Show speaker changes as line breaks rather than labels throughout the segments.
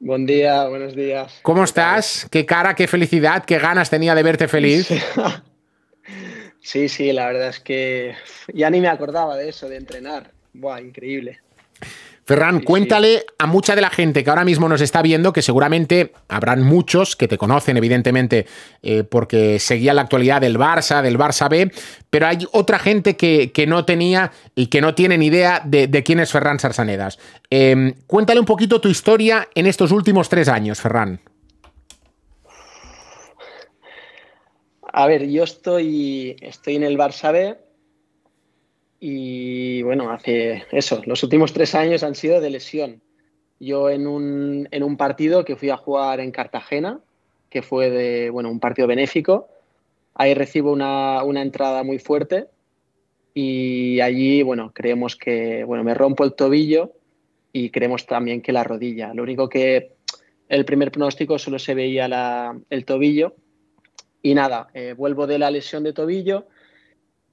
Buen día, buenos días.
¿Cómo estás? ¿Qué cara, qué felicidad, qué ganas tenía de verte feliz?
Sí, sí, la verdad es que ya ni me acordaba de eso, de entrenar. Buah, increíble.
Ferran, cuéntale a mucha de la gente que ahora mismo nos está viendo, que seguramente habrán muchos que te conocen, evidentemente, eh, porque seguía la actualidad del Barça, del Barça B, pero hay otra gente que, no tenía y que no tienen idea de, quién es Ferran Sarsanedas. Em, cuéntale un poquito tu historia en estos últimos tres años, Ferran.
A ver, yo estoy, estoy en el Barça B y bueno, hace eso, los últimos tres años han sido de lesión. Yo en un, partido que fui a jugar en Cartagena, que fue bueno, un partido benéfico, ahí recibo una, entrada muy fuerte y allí, bueno, creemos que, bueno, me rompo el tobillo y creemos también que la rodilla. Lo único que el primer pronóstico solo se veía el tobillo y nada, eh, vuelvo de la lesión de tobillo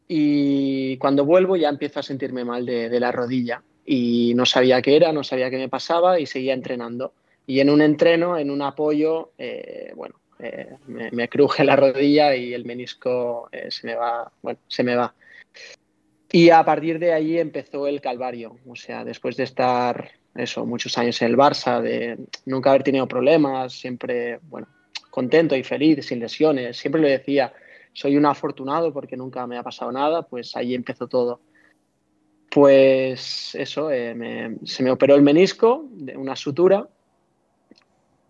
y cuando vuelvo ya empiezo a sentirme mal de, la rodilla y no sabía qué era, no sabía qué me pasaba y seguía entrenando. Y en un entreno, en un apoyo, eh, bueno, eh, me, cruje la rodilla y el menisco eh, se me va, se me va. Y a partir de ahí empezó el calvario, o sea, después de estar eso, muchos años en el Barça, de nunca haber tenido problemas, siempre, bueno, contento y feliz, sin lesiones, siempre le decía, soy un afortunado porque nunca me ha pasado nada, pues ahí empezó todo. Pues eso, eh, se me operó el menisco de una sutura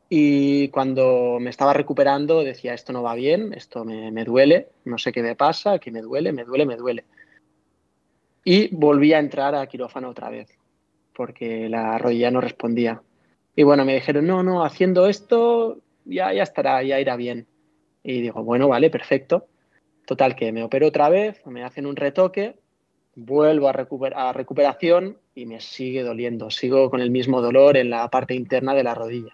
y cuando me estaba recuperando decía, esto no va bien, esto me, me duele, no sé qué me pasa, que me duele, me duele, me duele. Y volví a entrar a quirófano otra vez porque la rodilla no respondía. Y bueno, me dijeron, no, no, haciendo esto ya, ya estará, ya irá bien. Y digo, bueno, vale, perfecto. Total, que me opero otra vez, me hacen un retoque, vuelvo a, a recuperación y me sigue doliendo. Sigo con el mismo dolor en la parte interna de la rodilla.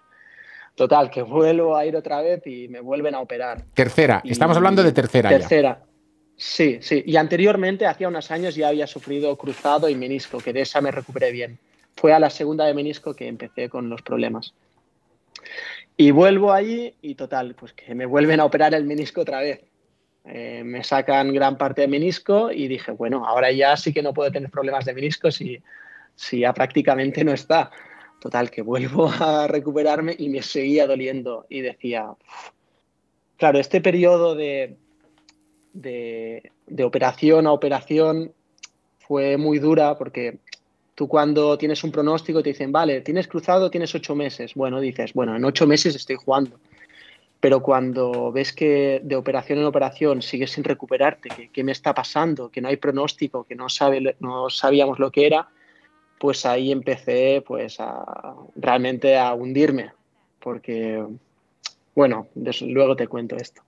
Total, que vuelvo a ir otra vez y me vuelven a operar.
Tercera, estamos hablando de tercera. Tercera,
sí, sí. Y anteriormente, hacía unos años, ya había sufrido cruzado y menisco, que de esa me recuperé bien. Fue a la segunda de menisco que empecé con los problemas. Y vuelvo allí y total, pues que me vuelven a operar el menisco otra vez. Eh, me sacan gran parte de menisco y dije, bueno, ahora ya sí que no puedo tener problemas de menisco si, si ya prácticamente no está. Total, que vuelvo a recuperarme y me seguía doliendo y decía, claro, este periodo de, de operación a operación fue muy dura porque tú cuando tienes un pronóstico te dicen, vale, tienes cruzado, tienes ocho meses. Bueno, dices, bueno, en ocho meses estoy jugando pero cuando ves que de operación en operación sigues sin recuperarte, que, me está pasando, que no hay pronóstico, que no, sabe, no sabíamos lo que era, pues ahí empecé pues a, realmente a hundirme, porque, bueno, luego te cuento esto.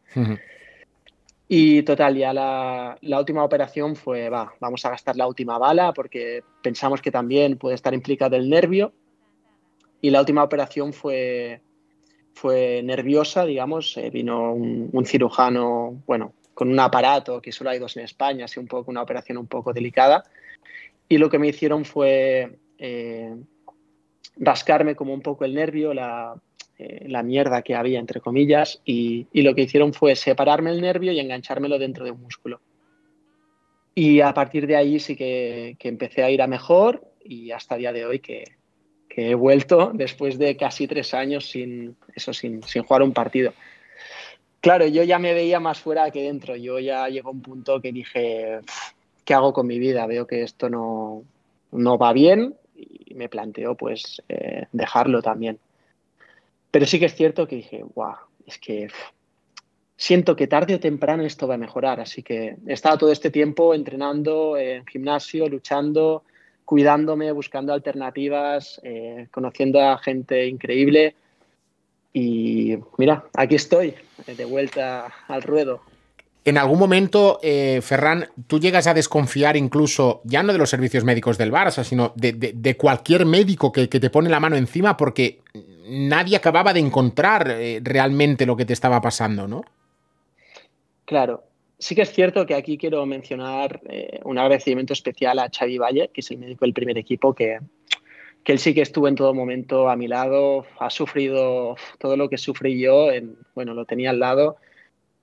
Y total, ya la, la, última operación fue, va, vamos a gastar la última bala porque pensamos que también puede estar implicado el nervio. Y la última operación fue fue nerviosa, digamos, eh, vino un, cirujano, bueno, con un aparato, que solo hay dos en España, así un poco, una operación un poco delicada, y lo que me hicieron fue eh, rascarme como un poco el nervio, la, eh, mierda que había, entre comillas, y, lo que hicieron fue separarme el nervio y enganchármelo dentro de un músculo. Y a partir de ahí sí que, que, empecé a ir a mejor y hasta el día de hoy que, que he vuelto después de casi tres años sin, eso, sin, jugar un partido. Claro, yo ya me veía más fuera que dentro. Yo ya llegó un punto que dije, ¿qué hago con mi vida? Veo que esto no, no va bien y me planteo pues eh, dejarlo también. Pero sí que es cierto que dije, guau, es que siento que tarde o temprano esto va a mejorar. Así que he estado todo este tiempo entrenando en gimnasio, luchando, cuidándome, buscando alternativas, eh, conociendo a gente increíble.
Y mira, aquí estoy,
de vuelta al ruedo.
En algún momento, eh, Ferran, tú llegas a desconfiar incluso, ya no de los servicios médicos del Barça, sino de, cualquier médico que, te pone la mano encima porque nadie acababa de encontrar eh, realmente lo que te estaba pasando, ¿no?
Claro, Sí que es cierto que aquí quiero mencionar eh, un agradecimiento especial a Xavi Valle, que es el médico del primer equipo, que, él sí que estuvo en todo momento a mi lado, ha sufrido todo lo que sufrí yo, en, bueno, lo tenía al lado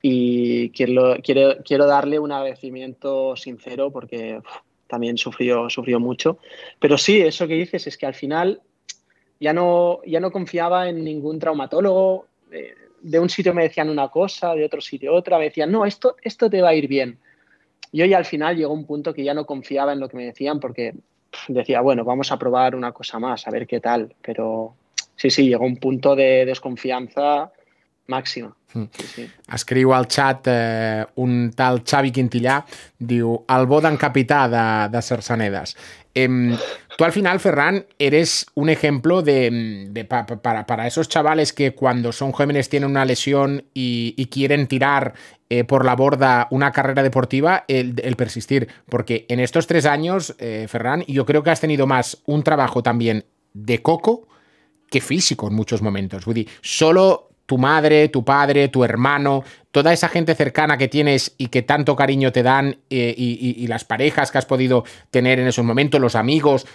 y quiero, darle un agradecimiento sincero porque también sufrió, sufrió mucho. Pero sí, eso que dices es que al final ya no, ya no confiaba en ningún traumatólogo, eh, de un sitio me decían una cosa, de otro sitio otra, me decían, no, esto, esto te va a ir bien. Yo ya al final llegó un punto que ya no confiaba en lo que me decían porque decía, bueno, vamos a probar una cosa más, a ver qué tal. Pero sí, sí, llegó un punto de desconfianza máxima.
Hmm. al chat eh, un tal Xavi Quintillà, diu, el bodan de, de Tú al final, Ferran, eres un ejemplo de, mm, para, esos chavales que cuando son jóvenes tienen una lesión y, quieren tirar eh, por la borda una carrera deportiva, el, persistir. Porque en estos tres años, eh, Ferran, yo creo que has tenido más un trabajo también de coco que físico en muchos momentos. Woody, solo tu madre, tu padre, tu hermano, toda esa gente cercana que tienes y que tanto cariño te dan eh, y, las parejas que has podido tener en esos momentos, los amigos,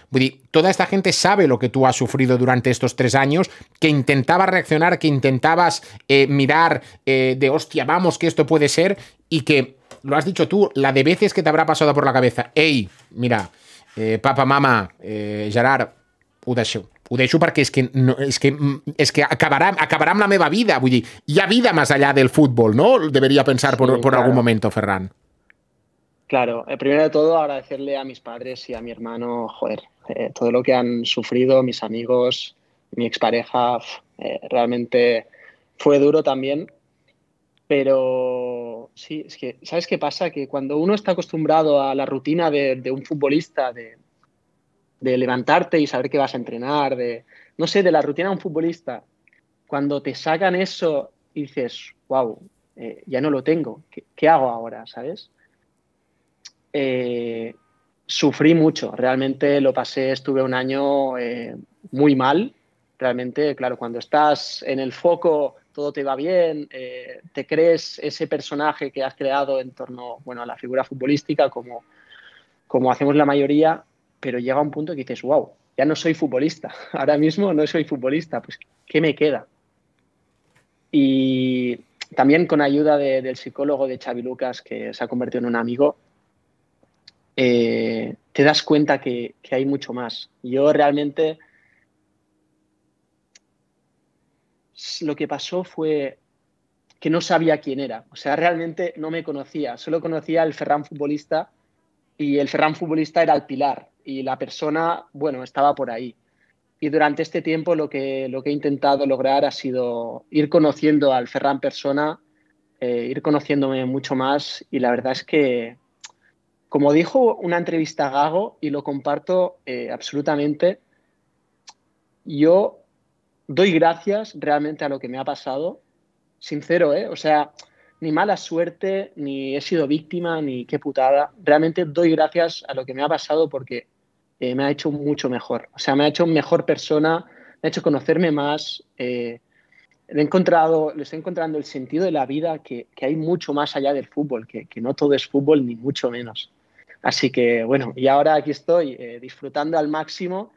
toda esta gente sabe lo que tú has sufrido durante estos tres años, que intentabas reaccionar, que intentabas eh, mirar eh, de hostia, vamos, que esto puede ser y que, lo has dicho tú, la de veces que te habrá pasado por la cabeza, hey, mira, papá, mamá, Gerard, Udashu hecho, perquè porque que, no, que, es mm, que acabarà, la nueva vida, vull Ya vida más allá del fútbol, ¿no? Debería pensar por, algún momento, Ferran.
Claro, El eh, primero de todo agradecerle a mis padres y a mi hermano, joder, eh, todo lo que han sufrido, mis amigos, mi expareja, eh, realmente fue duro también, pero sí, es que, ¿sabes qué pasa? Que cuando uno está acostumbrado a la rutina de un futbolista, de, de levantarte y saber que vas a entrenar, de, no sé, de la rutina de un futbolista. Cuando te sacan eso y dices, wow, eh, ya no lo tengo, ¿qué, hago ahora? ¿Sabes? Eh, sufrí mucho, realmente lo pasé, estuve un año eh, muy mal, realmente, claro, cuando estás en el foco, todo te va bien, te crees ese personaje que has creado en torno bueno, a la figura futbolística, como, como hacemos la mayoría, pero llega un punto que dices, wow, ya no soy futbolista, ahora mismo no soy futbolista, pues ¿qué me queda? Y también con ayuda del psicólogo de Xavi Lucas, que se ha convertido en un amigo, eh, te das cuenta que, hay mucho más. Yo realmente lo que pasó fue que no sabía quién era, o sea, realmente no me conocía, solo conocía al Ferran futbolista y el Ferran futbolista era el pilar, y la persona, bueno, estaba por ahí. Y durante este tiempo lo que, lo que he intentado lograr ha sido ir conociendo al Ferran persona, eh, ir conociéndome mucho más y la verdad es que, como dijo una entrevista Gago, y lo comparto eh, absolutamente, yo doy gracias realmente a lo que me ha pasado, sincero, ¿eh? O sea, ni mala suerte, ni he sido víctima, ni qué putada. Realmente doy gracias a lo que me ha pasado porque eh, me ha hecho mucho mejor. O sea, me ha hecho mejor persona, me ha hecho conocerme más. Eh, le, he encontrado, le estoy encontrando el sentido de la vida que, que hay mucho más allá del fútbol, que, que, no todo es fútbol, ni mucho menos. Así que bueno, y ahora aquí estoy eh, disfrutando al máximo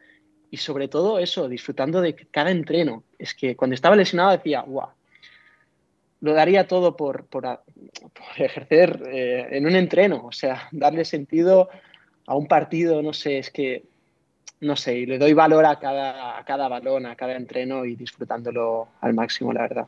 y sobre todo eso, disfrutando de cada entreno. Es que cuando estaba lesionado decía, guau, lo daría todo por, por, ejercer en un entreno, o sea, darle sentido a un partido, no sé, es que, no sé, y le doy valor a cada, cada balón, a cada entreno y disfrutándolo al máximo, la verdad.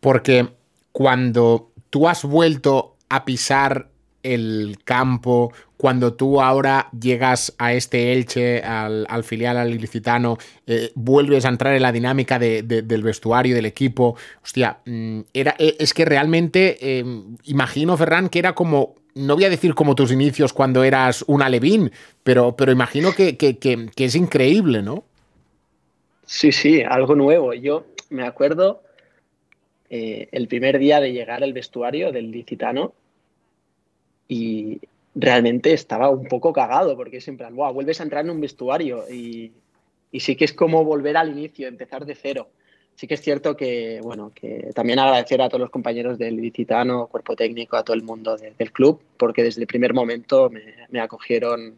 Porque cuando tú has vuelto a pisar el campo, cuando tú ahora llegas a este Elche, al, filial, al ilicitano, eh, vuelves a entrar en la dinámica del vestuario, del equipo, hostia, mm, era, eh, es que realmente, eh, imagino, Ferran, que era como no voy a decir como tus inicios cuando eras un alevín, pero, pero imagino que, es increíble, ¿no?
Sí, sí, algo nuevo. Yo me acuerdo eh, el primer día de llegar al vestuario del licitano y realmente estaba un poco cagado porque es en plan, wow, vuelves a entrar en un vestuario y, y sí que es como volver al inicio, empezar de cero sí que es cierto que, bueno, que también agradecer a todos los compañeros del Licitano, cuerpo técnico, a todo el mundo del club, porque desde el primer momento me, acogieron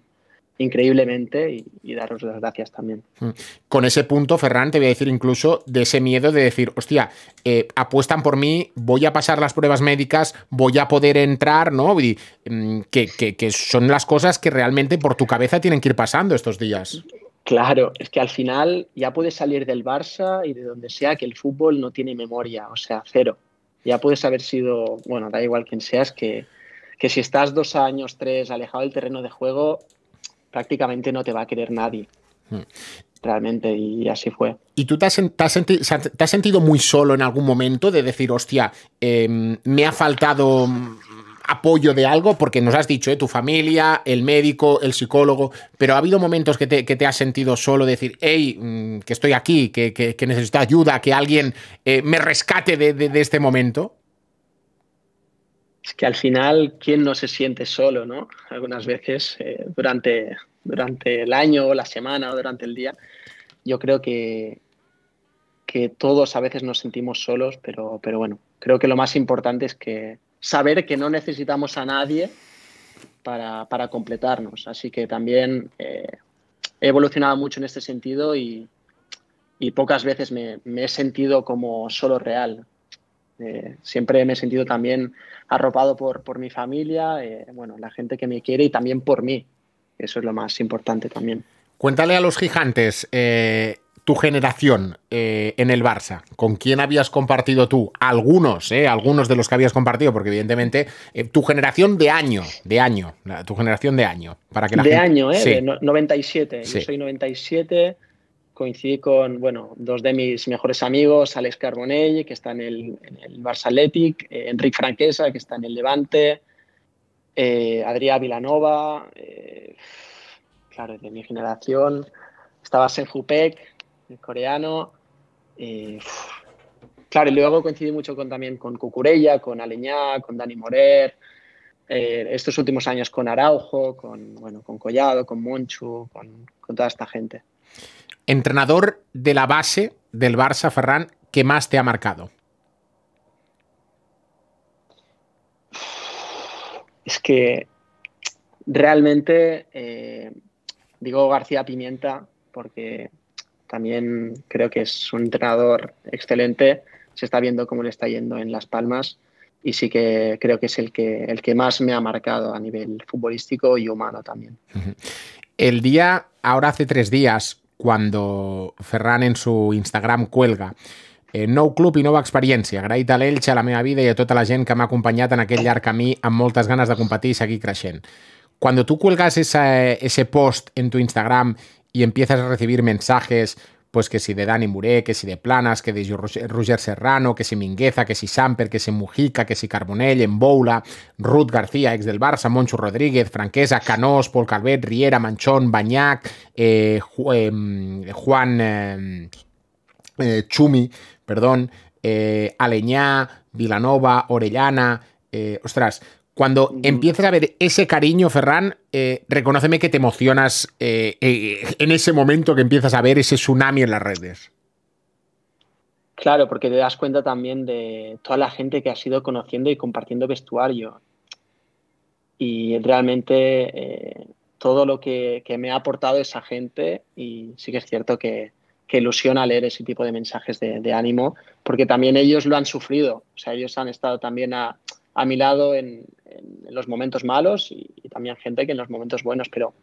increíblemente y, daros las gracias también.
Mm. Con ese punto, Ferran, te voy a decir incluso de ese miedo de decir, hostia, eh, apuestan por mí, voy a pasar las pruebas médicas, voy a poder entrar, ¿no? Y, mm, que, que, que son las cosas que realmente por tu cabeza tienen que ir pasando estos días.
Claro, es que al final ya puedes salir del Barça y de donde sea que el fútbol no tiene memoria, o sea, cero. Ya puedes haber sido, bueno, da igual quién seas, que, si estás dos años, tres alejado del terreno de juego, prácticamente no te va a querer nadie. Hmm. realmente, y así fue.
¿Y tú te has, sentido muy solo en algún momento de decir, hostia, em, me ha faltado apoyo de algo, porque nos has dicho, ¿eh? tu familia, el médico, el psicólogo, pero ha habido momentos que te, has sentido solo, decir, hey, mm, que estoy aquí, que, que, necesito ayuda, que alguien eh, me rescate de, este momento.
Es que al final, ¿quién no se siente solo, no? Algunas veces eh, durante, durante el año la semana o durante el día, yo creo que, que todos a veces nos sentimos solos, pero, pero bueno, creo que lo más importante es que, saber que no necesitamos a nadie para, completarnos. Así que también eh, he evolucionado mucho en este sentido y, pocas veces me, he sentido como solo real. Eh, siempre me he sentido también arropado por, mi familia, eh, bueno, la gente que me quiere y también por mí. Eso es lo más importante también.
Cuéntale a los gigantes, tu generación eh, en el Barça, ¿con quién habías compartido tú? Algunos, eh, algunos de los que habías compartido, porque evidentemente eh, tu generación de año, de año, tu generación de año, para que la De año, De
97, yo soy 97, coincidí con, bueno, dos de mis mejores amigos, Alex Carbonell, que está en el, Barça Athletic, Enrique Franquesa, que está en el Levante, Adrián Vilanova, claro, de mi generación, estaba Pek el coreano. Eh, claro, y luego coincidí mucho con, también con Cucurella, con Aleñá, con Dani Morer, eh, estos últimos años con Araujo, con, bueno, con Collado, con Monchu, con, toda esta gente.
Entrenador de la base del Barça, Ferran, ¿qué más te ha marcado?
Es que realmente eh, digo García Pimienta porque también creo que es un entrenador excelente. Se está viendo cómo le está yendo en Las Palmas y sí que creo que es el que, el que más me ha marcado a nivel futbolístico y humano también.
El día, ahora hace tres días, cuando Ferran en su Instagram cuelga eh, No club y nova experiència. Agraït a l'elcha a la meva vida i a tota la gent que me ha acompañado en aquest llarg camí amb moltes ganas de competir y seguir creixent. Cuando tú cuelgas ese post en tu Instagram y empiezas a recibir mensajes, pues que si de Dani Muré, que si de Planas, que de Roger Serrano, que si Mingueza, que si Samper, que si Mujica, que si Carbonell, Emboula, Ruth García, ex del Barça, Moncho Rodríguez, Franquesa, Canós, Paul Calvet, Riera, Manchón, Bañac, eh, em, Juan em, eh, Chumi, perdón, eh, Aleñá, Vilanova, Orellana, ostras, cuando empiezas a ver ese cariño, Ferran, eh, reconóceme que te emocionas eh, eh, en ese momento que empiezas a ver ese tsunami en las redes.
Claro, porque te das cuenta también de toda la gente que has ido conociendo y compartiendo vestuario. Y realmente eh, todo lo que, me ha aportado esa gente, y sí que es cierto que, que ilusiona leer ese tipo de mensajes de, de ánimo, porque también ellos lo han sufrido. O sea, ellos han estado también a, a mi lado en, los momentos malos y, también gente que en los momentos buenos, pero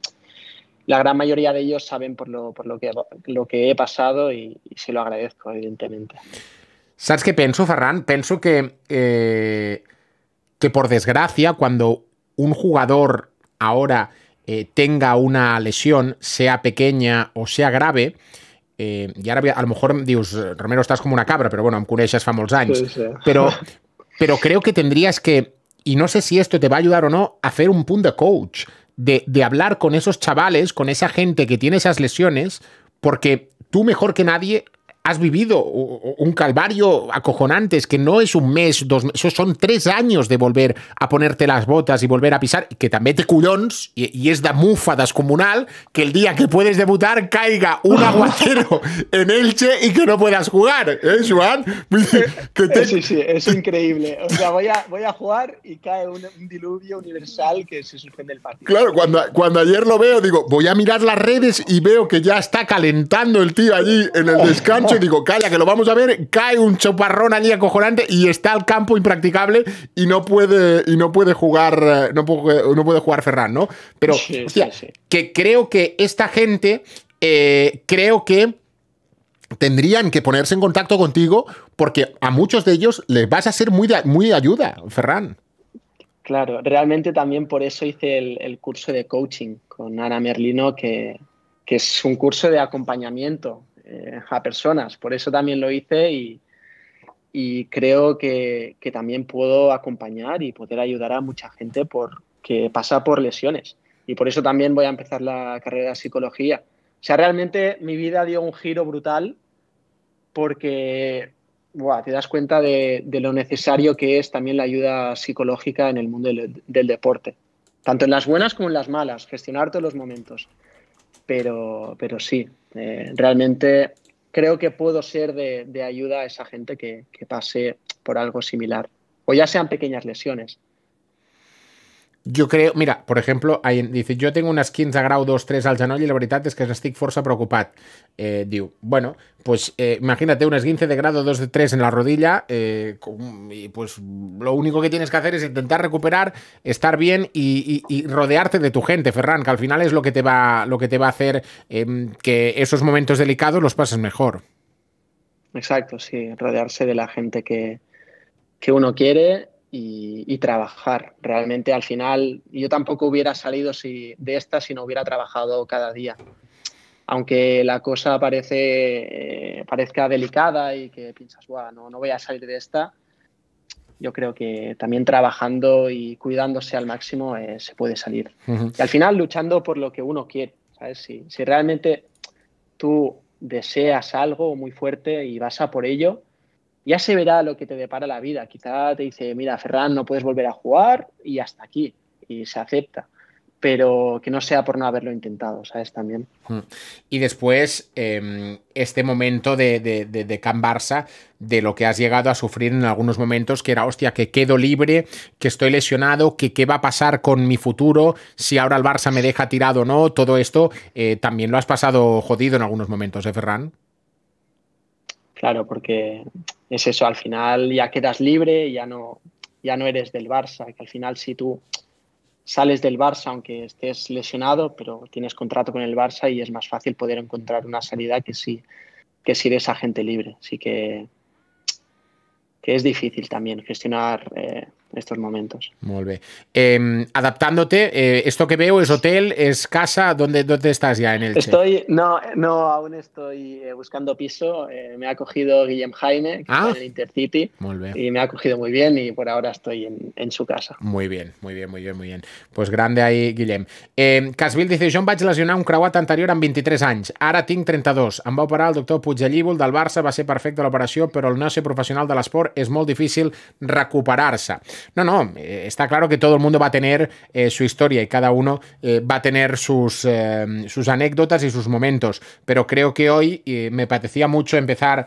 la gran mayoría de ellos saben por lo, por lo, que, lo que he pasado y, se lo agradezco, evidentemente.
¿Sabes qué pienso, Ferran? Pienso que, eh, que por desgracia, cuando un jugador ahora eh, tenga una lesión, sea pequeña o sea grave, eh, y ahora a lo mejor dios Romero, estás como una cabra, pero bueno, em es fa molts Pero creo que tendrías que, y no sé si esto te va a ayudar o no, hacer un punto de coach, de, de hablar con esos chavales, con esa gente que tiene esas lesiones, porque tú mejor que nadie has vivido un calvario acojonante, es que no es un mes, dos meses, son tres años de volver a ponerte las botas y volver a pisar, que también te culons y, es da mufa comunal que el día que puedes debutar caiga un aguacero en Elche y que no puedas jugar, ¿eh, Juan, eh, Sí, sí, es increíble. O sea, voy a,
jugar y cae un, diluvio universal que se suspende el partido. Claro,
cuando, cuando ayer lo veo, digo, voy a mirar las redes y veo que ya está calentando el tío allí en el descanso y digo, calla, que lo vamos a ver, cae un choparrón allí acojonante y está el campo impracticable y no puede, y no puede jugar, eh, no no puede jugar Ferran, ¿no? Pero, que creo que esta gente, eh, creo que tendrían que ponerse en contacto contigo porque a muchos de ellos les vas a ser muy muy ayuda, Ferran.
Claro, realmente también por eso hice el, curso de coaching con Ana Merlino, que, que es un curso de acompañamiento eh, a personas. Por eso también lo hice y, creo que, también puedo acompañar y poder ayudar a mucha gente por, que pasa por lesiones. Y por eso también voy a empezar la carrera de psicología. O sea, realmente mi vida dio un giro brutal porque te das cuenta de, lo necesario que es también la ayuda psicológica en el mundo del, deporte, tanto en las buenas como en las malas, gestionar todos los momentos. Pero, pero sí, eh, realmente creo que puedo ser de, ayuda a esa gente que, pase por algo similar, o ya sean pequeñas lesiones.
Yo creo... Mira, por ejemplo, dice, yo tengo unas 15 grado 2-3 al genoll y la verdad es que estic força preocupat. Eh, diu, bueno, pues eh, imagínate unas 15 de grado 2 de 3 en la rodilla eh, y pues lo único que tienes que hacer es intentar recuperar, estar bien y, rodearte de tu gente, Ferran, que al final es lo que te va, lo que te va a hacer em, que esos momentos delicados los pases mejor.
Exacto, sí, rodearse de la gente que, que uno quiere y, trabajar. Realmente al final yo tampoco hubiera salido si, de esta si no hubiera trabajado cada día. Aunque la cosa parece, eh, parezca delicada y que piensas, no, no voy a salir de esta, yo creo que también trabajando y cuidándose al máximo eh, se puede salir. Y al final luchando por lo que uno quiere. Si, si realmente tú deseas algo muy fuerte y vas a por ello, ya se verá lo que te depara la vida. Quizá te dice, mira, Ferran, no puedes volver a jugar y hasta aquí. Y se acepta. Pero que no sea por no haberlo
intentado, ¿sabes? También. Mm. Y después, em, este momento de, de, de, Can Barça, de lo que has llegado a sufrir en algunos momentos, que era, hostia, que quedo libre, que estoy lesionado, que qué va a pasar con mi futuro, si ahora el Barça me deja tirado o no, todo esto, eh, también lo has pasado jodido en algunos momentos, ¿eh, Ferran?
Claro, porque es eso, al final ya quedas libre, ya no, ya no eres del Barça, que al final si tú sales del Barça aunque estés lesionado, pero tienes contrato con el Barça y es más fácil poder encontrar una salida que si, que si eres agente libre. Así que, que es difícil también gestionar eh, en estos momentos.
Muy bien. Eh, adaptándote, eh, ¿esto que veo es hotel, es casa? ¿Dónde, dónde estás ya en el Estoy,
no, no, aún estoy eh, buscando piso. Eh, me ha cogido Guillem Jaime, que ah. está en el Intercity. Muy bien. Y me ha cogido muy bien y por ahora estoy en,
en, su casa. Muy bien, muy bien, muy bien, muy bien. Pues grande ahí, Guillem. Eh, Casville dice, jo em vaig lesionar un creuat anterior amb 23 anys. Ara tinc 32. Em va operar el doctor Puigallívol del Barça, va ser perfecta l'operació, però el no ser professional de l'esport és molt difícil recuperar-se. No, no, eh, está claro que todo el mundo va a tener eh, su historia y cada uno eh, va a tener sus, sus anécdotas y sus momentos, pero creo que hoy me parecía mucho empezar,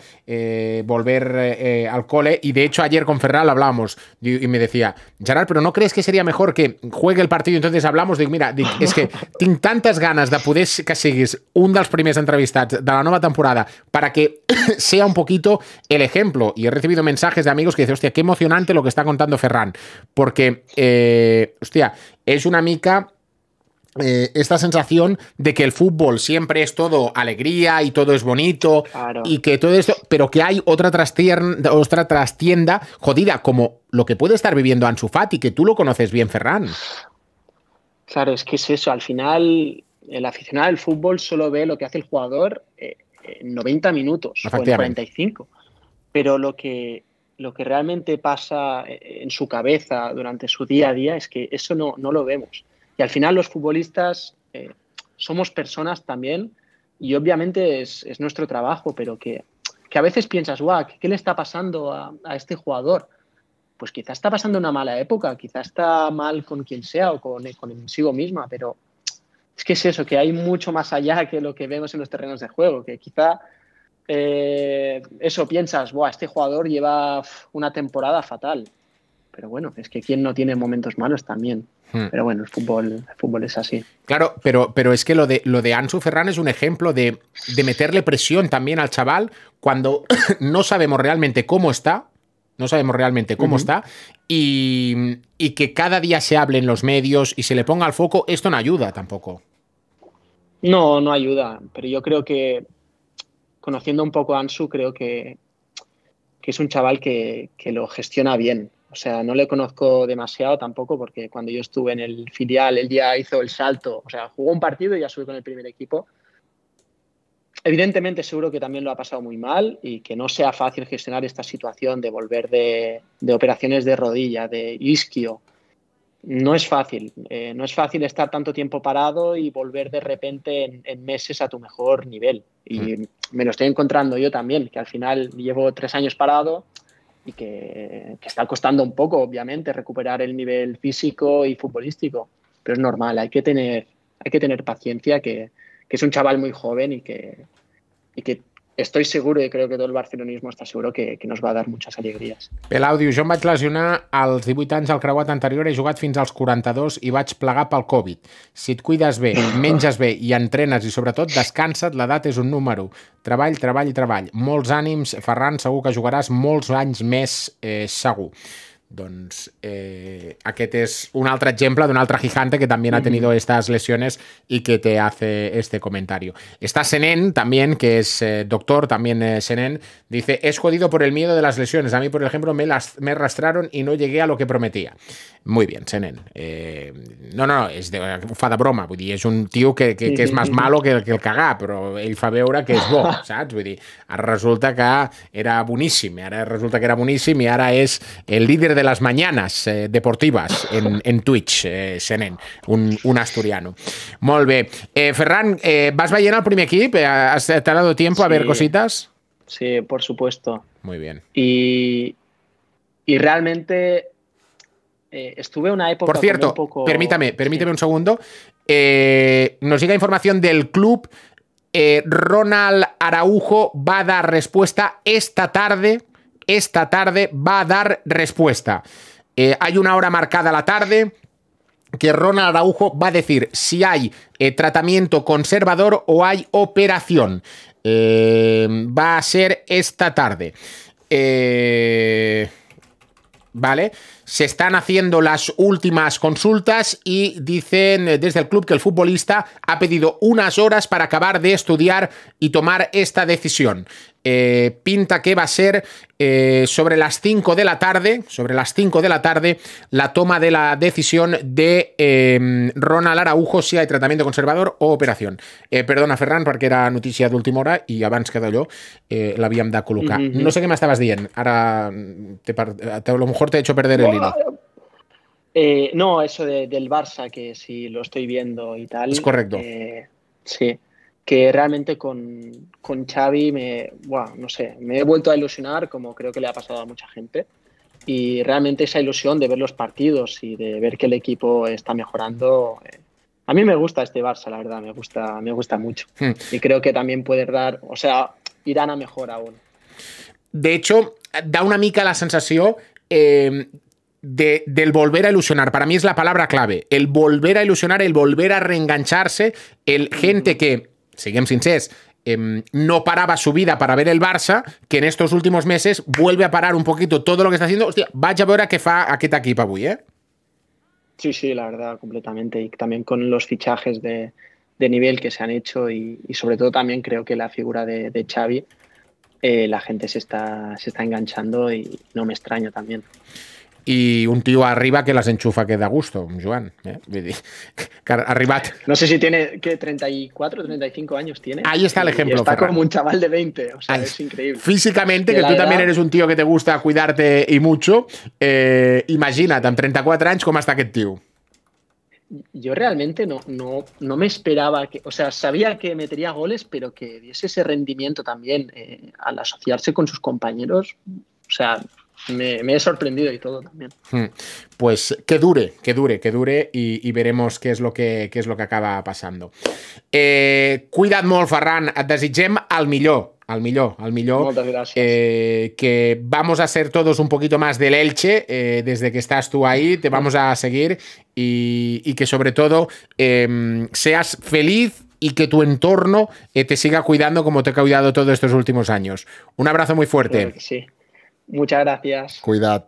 volver al cole y de hecho ayer con Ferral hablábamos y, me decía, Gerard, pero ¿no crees que sería mejor que juegue el partido? Entonces hablamos, digo, mira, es que tengo tantas ganas de poder que una un las primeras entrevistas de la nueva temporada para que sea un poquito el ejemplo y he recibido mensajes de amigos que dicen, hostia, qué emocionante lo que está contando Ferral. Porque, eh, hostia, es una mica eh, esta sensación de que el fútbol siempre es todo alegría y todo es bonito y que todo esto, pero que hay otra trastienda, otra trastienda jodida, como lo que puede estar viviendo Ansu Fati, que tú lo conoces bien, Ferran.
Claro, es que es eso. Al final, el aficionado del fútbol solo ve lo que hace el jugador eh, en 90 minutos o en 45. Pero lo que lo que realmente pasa eh, en su cabeza durante su día a día es que eso no, lo vemos. Y al final los futbolistas eh, somos personas también y obviamente es, nuestro trabajo, pero que, a veces piensas, guau, ¿qué, le está pasando a, este jugador? Pues quizá está pasando una mala época, quizá está mal con quien sea o con, consigo misma, pero es que es eso, que hay mucho más allá que lo que vemos en los terrenos de juego, que quizá eh, eso piensas, Buah, este jugador lleva una temporada fatal. Pero bueno, es que
quien no tiene momentos malos también. Hmm. Pero bueno, el fútbol, el fútbol es así. Claro, pero, pero es que lo de, lo de Ansu Ferran es un ejemplo de, meterle presión también al chaval cuando no sabemos realmente cómo está, no sabemos realmente cómo está, y, y, que cada día se hable en los medios y se le ponga al foco, esto no ayuda tampoco.
No, no ayuda, pero yo creo que conociendo un poco a Ansu, creo que, es un chaval que, lo gestiona bien. O sea, no le conozco demasiado tampoco, porque cuando yo estuve en el filial, él ya hizo el salto. O sea, jugó un partido y ya subió con el primer equipo. Evidentemente, seguro que también lo ha pasado muy mal y que no sea fácil gestionar esta situación de volver de, operaciones de rodilla, de isquio. No es fácil. Eh, no es fácil estar tanto tiempo parado y volver de repente en, meses a tu mejor nivel. Y. Mm me lo estoy encontrando yo también, que al final llevo tres años parado y que, está costando un poco, obviamente, recuperar el nivel físico y futbolístico. Pero es normal, hay que tener, hay que tener paciencia, que, es un chaval muy joven y que, y que estoy seguro y creo que todo el barcelonismo está seguro que, que nos va a dar muchas alegrías.
Pelau diu, jo em vaig lesionar als 18 anys al creuat anterior, he jugat fins als 42 i vaig plegar pel Covid. Si et cuides bé, menges bé i entrenes i sobretot descansa't, l'edat és un número. Treball, treball, treball. Molts ànims, Ferran, segur que jugaràs molts anys més, eh, segur. Doncs eh, es és un altre de d'un altre gigante que también ha tenido estas lesiones y que te hace este comentario. Está Senen también, que es eh, doctor, también Senen, dice, es jodido por el miedo de las lesiones. A mí, por ejemplo, me, las, me arrastraron y no llegué a lo que prometía. Muy bien, Senen. Eh, no, no, es de, Fada broma, es un tío que, es más malo que, que el cagar, pero el fa que es bo, saps? resulta que era buenísimo ahora resulta que era buenísimo i ara el líder de las mañanas eh, deportivas en, Twitch, eh, un, asturiano. molve eh, Ferran, ¿vas a llenar el primer equipo? ¿Has, ¿Te tiempo a ver cositas? Sí, por supuesto. Muy bien. Y, y realmente
estuve una época. Por cierto, permítame
permítame, un segundo. nos llega información del club. Ronald Araujo va a dar respuesta esta tarde esta tarde va a dar respuesta. Eh, hay una hora marcada la tarde que Ronald Araujo va a decir si hay eh, tratamiento conservador o hay operación. Eh, va a ser esta tarde. vale se están haciendo las últimas consultas y dicen eh, desde el club que el futbolista ha pedido unas horas para acabar de estudiar y tomar esta decisión. Eh, pinta que va a ser eh, sobre las 5 de la tarde, sobre las 5 de la tarde, la toma de la decisión de Ronald Araujo si hay tratamiento conservador o operación. perdona, Ferran, porque era noticia de última hora Y abans que yo eh, l'havíem de colocar. Mm-hmm. No sé qué más estabas bien. Ahora, a lo mejor te he hecho perder el
eh, no, eso del Barça, que si lo estoy viendo y tal. Es correcto. Eh, sí, que realmente con, con Xavi me, no sé, me he vuelto a ilusionar, como creo que le ha pasado a mucha gente. Y realmente esa ilusión de ver los partidos y de ver que el equipo está mejorando. Eh, a mí me gusta este Barça, la verdad, me gusta, me gusta mucho. Hmm. Y creo que también puede dar, o sea, irán a mejor aún.
De hecho, da una mica la sensación eh, del volver a ilusionar. Para mí es la palabra clave. El volver a ilusionar, el volver a reengancharse, el gente que, seguimos sin ser em, no paraba su vida para ver el Barça, que en estos últimos meses vuelve a parar un poquito todo lo que está haciendo. Hostia, vaya a ver a qué fa ¿qué para hoy eh?
Sí, sí, la verdad, completamente. Y también con los fichajes de, nivel que se han hecho y, sobre todo también creo que la figura de, Xavi, eh, la gente se está, se está enganchando y no me extraño también
y un tío arriba que las enchufa que da gusto, Joan. Eh? No sé si tiene
que 34, 35 años tiene. Ahí está el ejemplo, está como un chaval de 20, o sea, es increíble.
Físicamente, que tú también eres un tío que te gusta cuidarte y mucho, eh, imagina tan 34 años, ¿cómo está que tío? yo
realmente no, no, no me esperaba que, o sea, sabía que metería goles, pero que diese ese rendimiento también eh, al asociarse con sus compañeros. O sea, me, he sorprendido y todo también.
Hmm. Pues que dure, que dure, que dure y, veremos qué es lo que, es lo que acaba pasando. Eh, cuidad cuida't molt, Ferran, et desitgem Al millón al millón que vamos a ser todos un poquito más del Elche eh, desde que estás tú ahí, te vamos a seguir y, que sobre todo em, seas feliz y que tu entorno eh, te siga cuidando como te ha cuidado todos estos últimos años. Un abrazo muy fuerte. sí. Muchas gracias. Cuidad.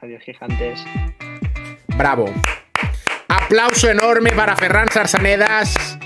Adiós, gigantes. Bravo. Aplauso enorme para Ferran Sarsanedas.